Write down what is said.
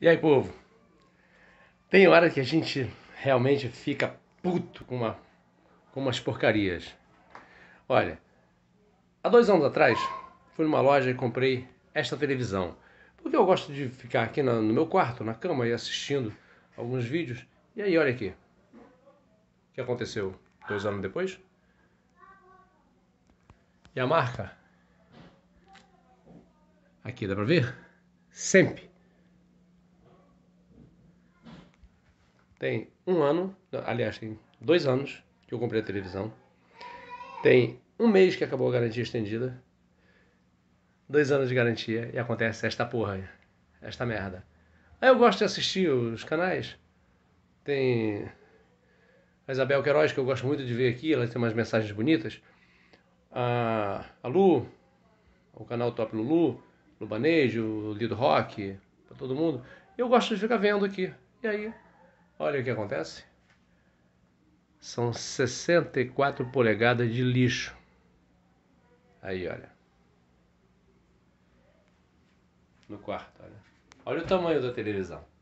E aí, povo? Tem hora que a gente realmente fica puto com, uma, com umas porcarias. Olha, há dois anos atrás fui numa loja e comprei esta televisão. Porque eu gosto de ficar aqui no meu quarto, na cama, e assistindo alguns vídeos. E aí, olha aqui. O que aconteceu dois anos depois? E a marca? Aqui, dá pra ver? Sempre Tem um ano, aliás, tem dois anos que eu comprei a televisão. Tem um mês que acabou a garantia estendida. Dois anos de garantia e acontece esta porra, esta merda. Aí eu gosto de assistir os canais. Tem a Isabel Queiroz, que eu gosto muito de ver aqui, ela tem umas mensagens bonitas. A, a Lu, o canal Top Lulu, Lubanejo, Lido Rock, pra todo mundo. Eu gosto de ficar vendo aqui. E aí, Olha o que acontece. São 64 polegadas de lixo. Aí, olha. No quarto, olha. Olha o tamanho da televisão.